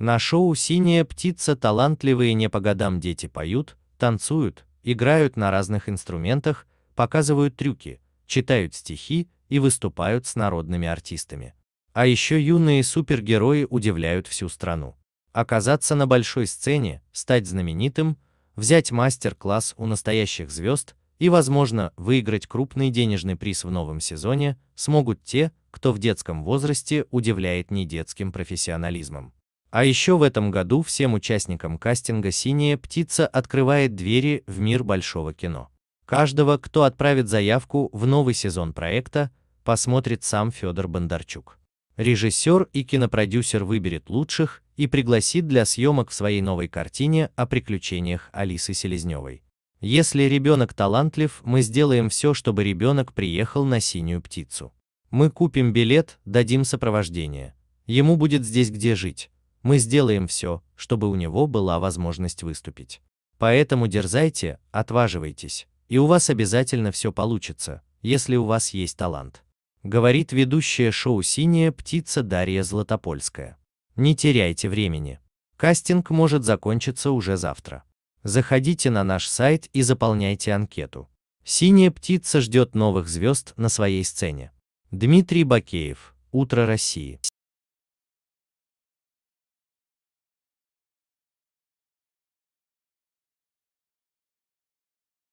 На шоу «Синяя птица» талантливые не по годам дети поют, танцуют, играют на разных инструментах, показывают трюки, читают стихи и выступают с народными артистами. А еще юные супергерои удивляют всю страну. Оказаться на большой сцене, стать знаменитым, взять мастер-класс у настоящих звезд и, возможно, выиграть крупный денежный приз в новом сезоне смогут те, кто в детском возрасте удивляет недетским профессионализмом. А еще в этом году всем участникам кастинга «Синяя птица» открывает двери в мир большого кино. Каждого, кто отправит заявку в новый сезон проекта, посмотрит сам Федор Бондарчук. Режиссер и кинопродюсер выберет лучших и пригласит для съемок в своей новой картине о приключениях Алисы Селезневой. Если ребенок талантлив, мы сделаем все, чтобы ребенок приехал на «Синюю птицу». Мы купим билет, дадим сопровождение. Ему будет здесь где жить мы сделаем все, чтобы у него была возможность выступить. Поэтому дерзайте, отваживайтесь, и у вас обязательно все получится, если у вас есть талант. Говорит ведущая шоу «Синяя птица» Дарья Златопольская. Не теряйте времени. Кастинг может закончиться уже завтра. Заходите на наш сайт и заполняйте анкету. «Синяя птица» ждет новых звезд на своей сцене. Дмитрий Бакеев, «Утро России».